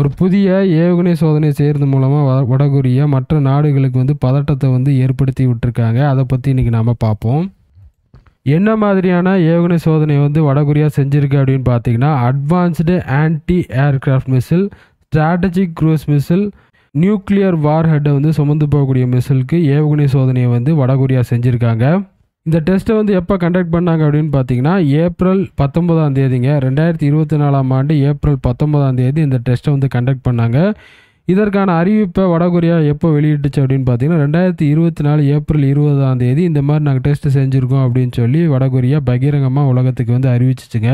ஒரு புதிய ஏவுகணை சோதனை செய்கிறது மூலமாக வடகொரியா மற்ற நாடுகளுக்கு வந்து பதட்டத்தை வந்து ஏற்படுத்தி விட்டுருக்காங்க அதை பற்றி இன்றைக்கி நாம் பார்ப்போம் என்ன மாதிரியான ஏவுகணை சோதனை வந்து வடகொரியா செஞ்சுருக்கு அப்படின்னு பார்த்தீங்கன்னா advanced anti aircraft missile strategic cruise missile nuclear war ஹெட்டை வந்து சுமந்து போகக்கூடிய மிசிலுக்கு ஏவுகணை சோதனையை வந்து வடகொரியா செஞ்சுருக்காங்க இந்த டெஸ்ட்டை வந்து எப்போ கண்டக்ட் பண்ணாங்க அப்படின்னு பார்த்தீங்கன்னா ஏப்ரல் பத்தொன்பதாம் தேதிங்க ரெண்டாயிரத்தி இருபத்தி நாலாம் ஆண்டு ஏப்ரல் பத்தொன்பதாம் தேதி இந்த டெஸ்ட்டை வந்து கண்டக்ட் பண்ணாங்க இதற்கான அறிவிப்பை வடகொரியா எப்போ வெளியிட்டுச்சு அப்படின்னு பார்த்தீங்கன்னா ரெண்டாயிரத்தி இருபத்தி நாலு ஏப்ரல் இருபதாம் தேதி இந்த மாதிரி நாங்கள் டெஸ்ட் செஞ்சுருக்கோம் அப்படின்னு சொல்லி வடகொரியா பகிரங்கமாக உலகத்துக்கு வந்து அறிவிச்சிச்சுங்க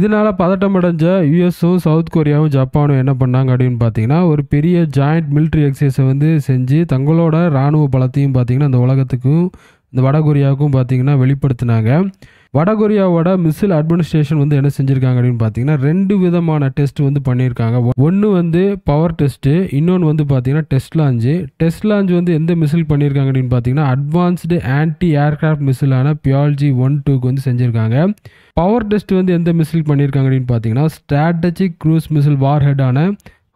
இதனால் பதட்டம் அடைஞ்ச யூஎஸும் சவுத் கொரியாவும் ஜப்பானும் என்ன பண்ணாங்க அப்படின்னு பார்த்தீங்கன்னா ஒரு பெரிய ஜாயிண்ட் மிலிட்ரி எக்ஸசைஸை வந்து செஞ்சு தங்களோட இராணுவ பலத்தையும் பார்த்தீங்கன்னா அந்த உலகத்துக்கும் இந்த வடகொரியாவுக்கும் பார்த்திங்கன்னா வெளிப்படுத்தினாங்க வடகொரியாவோட மிசில் அட்மினிஸ்ட்ரேஷன் வந்து என்ன செஞ்சுருக்காங்க அப்படின்னு பார்த்தீங்கன்னா ரெண்டு விதமான டெஸ்ட் வந்து பண்ணியிருக்காங்க ஒன்று வந்து பவர் டெஸ்ட்டு இன்னொன்று வந்து பார்த்தீங்கன்னா டெஸ்ட் லாஞ்சு டெஸ்ட் லாஞ்ச் வந்து எந்த மிசில் பண்ணியிருக்காங்க அப்படின்னு பார்த்தீங்கன்னா அட்வான்ஸ்டு ஆன்டி ஏர்கிராஃப்ட் மிசிலான பியாலஜி ஒன் டூக்கு வந்து செஞ்சுருக்காங்க பவர் டெஸ்ட் வந்து எந்த மிசில் பண்ணியிருக்காங்க அப்படின்னு பார்த்தீங்கன்னா ஸ்ட்ராட்டஜிக் க்ரூஸ் மிசில் வார் ஹெட்டான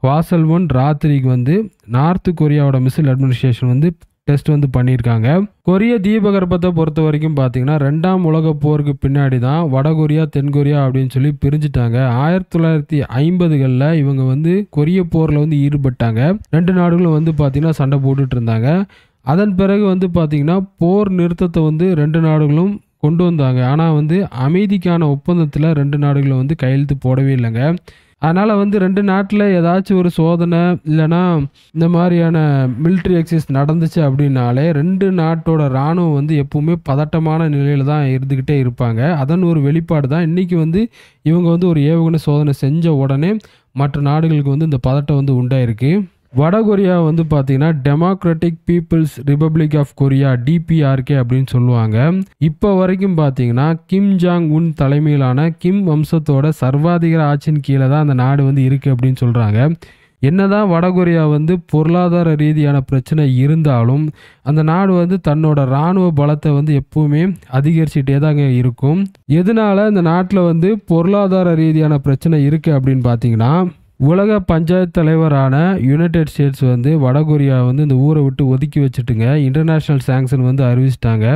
வாசல் ஒன் ராத்திரிக்கு வந்து நார்த் கொரியாவோட மிசில் அட்மினிஸ்ட்ரேஷன் வந்து டெஸ்ட் வந்து பண்ணியிருக்காங்க கொரிய தீபகற்பத்தை பொறுத்த வரைக்கும் பார்த்தீங்கன்னா ரெண்டாம் உலக போருக்கு பின்னாடி தான் வடகொரியா தென்கொரியா அப்படின்னு சொல்லி பிரிஞ்சுட்டாங்க ஆயிரத்தி தொள்ளாயிரத்தி ஐம்பதுகளில் இவங்க வந்து கொரிய போரில் வந்து ஈடுபட்டாங்க ரெண்டு நாடுகளும் வந்து பார்த்தீங்கன்னா சண்டை போட்டுட்டு இருந்தாங்க அதன் பிறகு வந்து பார்த்திங்கன்னா போர் நிறுத்தத்தை வந்து ரெண்டு நாடுகளும் கொண்டு வந்தாங்க ஆனால் வந்து அமைதிக்கான ஒப்பந்தத்தில் ரெண்டு நாடுகளும் வந்து கையெழுத்து போடவே இல்லைங்க அதனால் வந்து ரெண்டு நாட்டில் ஏதாச்சும் ஒரு சோதனை இல்லைனா இந்த மாதிரியான மிலிட்ரி எக்ஸைஸ் நடந்துச்சு அப்படின்னாலே ரெண்டு நாட்டோட இராணுவம் வந்து எப்பவுமே பதட்டமான நிலையில் தான் இருந்துக்கிட்டே இருப்பாங்க அதன் ஒரு வெளிப்பாடு தான் இன்றைக்கி வந்து இவங்க வந்து ஒரு ஏவுகணை சோதனை செஞ்ச உடனே மற்ற நாடுகளுக்கு வந்து இந்த பதட்டம் வந்து உண்டாயிருக்கு வடகொரியா வந்து பார்த்திங்கன்னா Democratic People's Republic of Korea DPRK அப்படின்னு சொல்லுவாங்க இப்போ வரைக்கும் பார்த்தீங்கன்னா கிம் ஜாங் உன் தலைமையிலான கிம் வம்சத்தோட சர்வாதிகார ஆட்சியின் கீழே தான் அந்த நாடு வந்து இருக்குது அப்படின்னு சொல்கிறாங்க என்னதான் வடகொரியா வந்து பொருளாதார ரீதியான பிரச்சனை இருந்தாலும் அந்த நாடு வந்து தன்னோட இராணுவ பலத்தை வந்து எப்பவுமே அதிகரிச்சுட்டே தாங்க இருக்கும் எதனால இந்த நாட்டில் வந்து பொருளாதார ரீதியான பிரச்சனை இருக்குது அப்படின்னு பார்த்தீங்கன்னா உலக பஞ்சாயத்து தலைவரான யுனைடெட் ஸ்டேட்ஸ் வந்து வடகொரியா வந்து இந்த ஊரை விட்டு ஒதுக்கி வச்சுட்டுங்க இன்டர்நேஷ்னல் சேங்ஷன் வந்து அறிவிச்சிட்டாங்க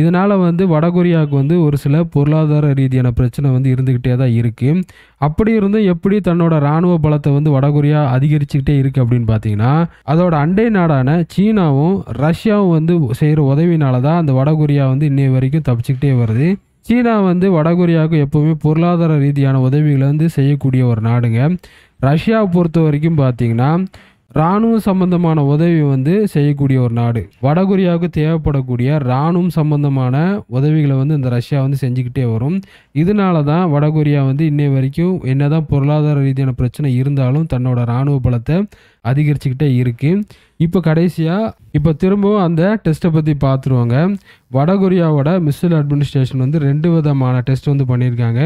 இதனால் வந்து வடகொரியாவுக்கு வந்து ஒரு சில பொருளாதார ரீதியான பிரச்சனை வந்து இருந்துக்கிட்டே தான் இருக்குது அப்படி இருந்தும் எப்படி தன்னோட இராணுவ பலத்தை வந்து வடகொரியா அதிகரிச்சுக்கிட்டே இருக்குது அப்படின்னு பார்த்தீங்கன்னா அதோட அண்டை நாடான சீனாவும் ரஷ்யாவும் வந்து செய்கிற உதவினால தான் அந்த வடகொரியா வந்து இன்னைய வரைக்கும் தப்பிச்சுக்கிட்டே வருது சீனா வந்து வடகொரியாவுக்கு எப்போவுமே பொருளாதார ரீதியான உதவிகளை வந்து செய்யக்கூடிய ஒரு நாடுங்க ரஷ்யாவை பொறுத்த வரைக்கும் பார்த்திங்கன்னா இராணுவ சம்பந்தமான உதவி வந்து செய்யக்கூடிய ஒரு நாடு வடகொரியாவுக்கு தேவைப்படக்கூடிய இராணுவம் சம்பந்தமான உதவிகளை வந்து இந்த ரஷ்யா வந்து செஞ்சுக்கிட்டே வரும் இதனால தான் வடகொரியா வந்து இன்னை வரைக்கும் என்ன பொருளாதார ரீதியான பிரச்சனை இருந்தாலும் தன்னோட இராணுவ பலத்தை அதிகரிச்சுக்கிட்டே இருக்குது இப்போ கடைசியாக இப்போ திரும்பவும் அந்த டெஸ்ட்டை பற்றி பார்த்துருவாங்க வடகொரியாவோட மிஸ்ஸில் அட்மினிஸ்ட்ரேஷன் வந்து ரெண்டு விதமான டெஸ்ட் வந்து பண்ணியிருக்காங்க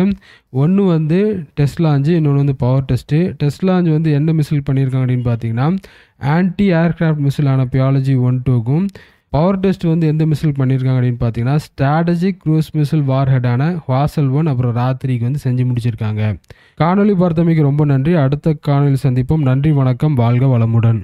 ஒன்று வந்து டெஸ்ட் லாஞ்சு இன்னொன்று வந்து பவர் டெஸ்ட்டு டெஸ்ட் லாஞ்சு வந்து என்ன மிஸ்ஸில் பண்ணியிருக்காங்க அப்படின்னு பார்த்தீங்கன்னா ஆன்டி ஏர்க்ராஃப்ட் மிஸ்ஸிலான பியாலஜி ஒன் டூக்கும் பவர் டெஸ்ட் வந்து எந்த மிசில் பண்ணியிருக்காங்க அப்படின்னு பார்த்தீங்கன்னா ஸ்ட்ராட்டஜிக் க்ரூஸ் மிசில் வார்ஹெடான வாசல் ஒன் அப்புறம் ராத்திரிக்கு வந்து செஞ்சு முடிச்சிருக்காங்க காணொலி பார்த்தமைக்கு ரொம்ப நன்றி அடுத்த காணொலி சந்திப்போம் நன்றி வணக்கம் வாழ்க வளமுடன்